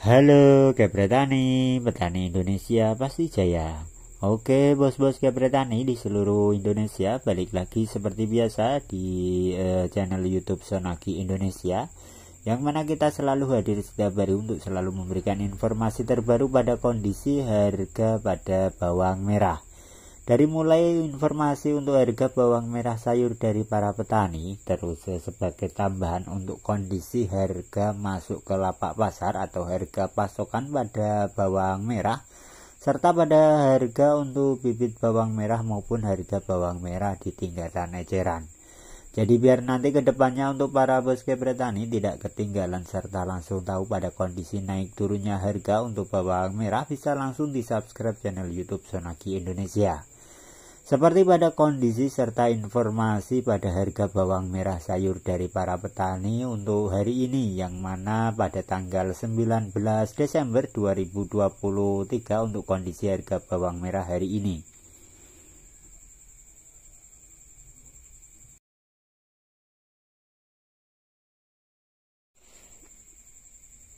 Halo Kepretani, petani Indonesia pasti jaya. Oke bos-bos Kepretani di seluruh Indonesia balik lagi seperti biasa di uh, channel YouTube Sonaki Indonesia yang mana kita selalu hadir setiap hari untuk selalu memberikan informasi terbaru pada kondisi harga pada bawang merah. Dari mulai informasi untuk harga bawang merah sayur dari para petani, terus sebagai tambahan untuk kondisi harga masuk ke lapak pasar atau harga pasokan pada bawang merah, serta pada harga untuk bibit bawang merah maupun harga bawang merah di tingkatan eceran. Jadi biar nanti kedepannya untuk para bosque petani tidak ketinggalan serta langsung tahu pada kondisi naik turunnya harga untuk bawang merah bisa langsung di subscribe channel youtube Sonaki Indonesia. Seperti pada kondisi serta informasi pada harga bawang merah sayur dari para petani untuk hari ini yang mana pada tanggal 19 Desember 2023 untuk kondisi harga bawang merah hari ini.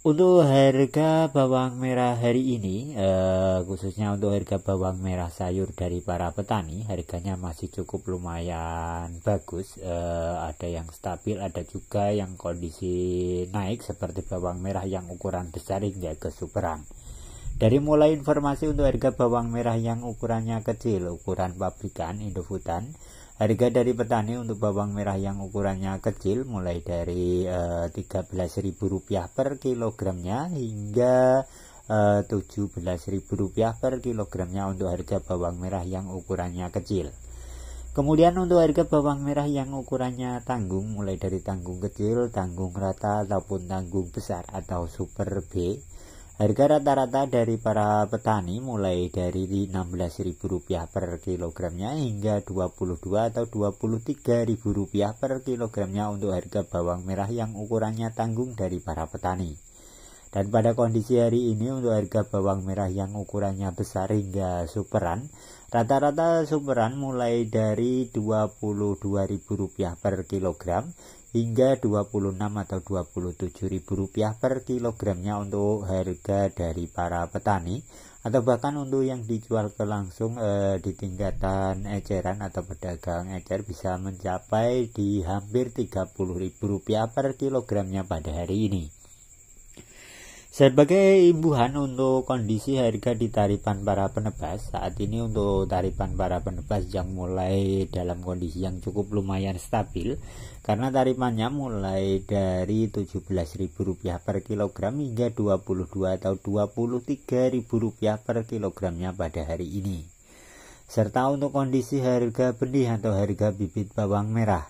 Untuk harga bawang merah hari ini, eh, khususnya untuk harga bawang merah sayur dari para petani, harganya masih cukup lumayan bagus. Eh, ada yang stabil, ada juga yang kondisi naik seperti bawang merah yang ukuran besar hingga ke superang. Dari mulai informasi untuk harga bawang merah yang ukurannya kecil, ukuran pabrikan Indofutan, Harga dari petani untuk bawang merah yang ukurannya kecil mulai dari eh, Rp13.000 per kilogramnya hingga eh, Rp17.000 per kilogramnya untuk harga bawang merah yang ukurannya kecil. Kemudian untuk harga bawang merah yang ukurannya tanggung mulai dari tanggung kecil, tanggung rata ataupun tanggung besar atau super B Harga rata-rata dari para petani mulai dari Rp16.000 per kilogramnya hingga Rp22 atau Rp23.000 per kilogramnya untuk harga bawang merah yang ukurannya tanggung dari para petani. Dan pada kondisi hari ini untuk harga bawang merah yang ukurannya besar hingga superan, rata-rata superan mulai dari Rp22.000 per kilogram hingga 26 atau 27 ribu rupiah per kilogramnya untuk harga dari para petani atau bahkan untuk yang dijual ke langsung eh, di tingkatan eceran atau pedagang ecer bisa mencapai di hampir 30 ribu rupiah per kilogramnya pada hari ini sebagai imbuhan untuk kondisi harga di tarifan para penebas, saat ini untuk tarifan para penebas yang mulai dalam kondisi yang cukup lumayan stabil karena tarifannya mulai dari Rp17.000 per kilogram hingga 22 atau Rp23.000 per kilogramnya pada hari ini. Serta untuk kondisi harga benih atau harga bibit bawang merah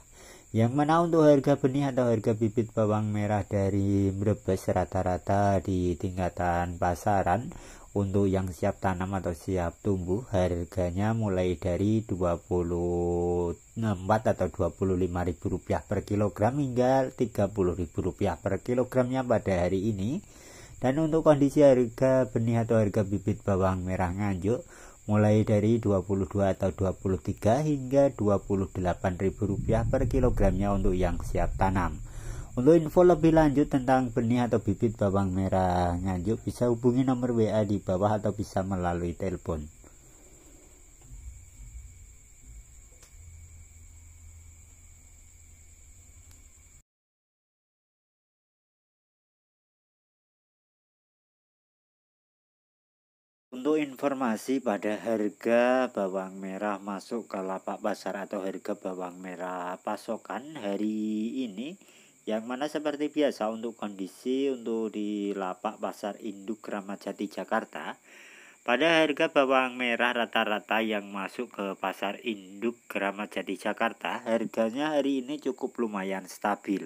yang mana untuk harga benih atau harga bibit bawang merah dari Brebes rata-rata di tingkatan pasaran untuk yang siap tanam atau siap tumbuh harganya mulai dari 24 atau 25 ribu rupiah per kilogram hingga 30 ribu rupiah per kilogramnya pada hari ini dan untuk kondisi harga benih atau harga bibit bawang merah nganjuk mulai dari 22 atau 23 hingga 28 ribu rupiah per kilogramnya untuk yang siap tanam untuk info lebih lanjut tentang benih atau bibit bawang merah nganjuk bisa hubungi nomor WA di bawah atau bisa melalui telepon informasi pada harga bawang merah masuk ke lapak pasar atau harga bawang merah pasokan hari ini yang mana seperti biasa untuk kondisi untuk di lapak pasar induk Ramadjati Jakarta pada harga bawang merah rata-rata yang masuk ke pasar induk Ramadjati Jakarta harganya hari ini cukup lumayan stabil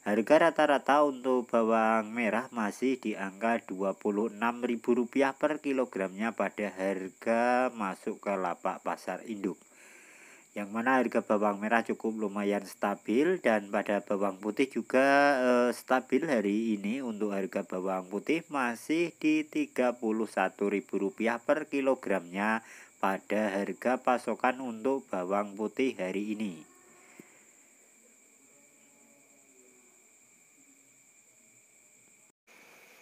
Harga rata-rata untuk bawang merah masih di angka Rp26.000 per kilogramnya pada harga masuk ke lapak pasar induk. Yang mana harga bawang merah cukup lumayan stabil dan pada bawang putih juga eh, stabil hari ini untuk harga bawang putih masih di Rp31.000 per kilogramnya pada harga pasokan untuk bawang putih hari ini.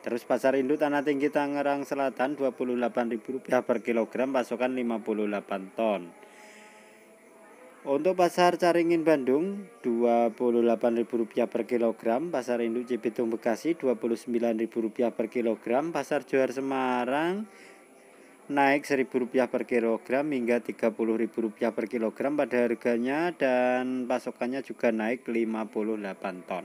Terus pasar induk Tanah Tinggi Tangerang Selatan 28.000 rupiah per kilogram pasokan 58 ton. Untuk pasar Caringin Bandung 28.000 rupiah per kilogram, pasar induk Cibitung Bekasi 29.000 rupiah per kilogram, pasar Johar Semarang naik 1.000 rupiah per kilogram hingga rp rupiah per kilogram pada harganya dan pasokannya juga naik 58 ton.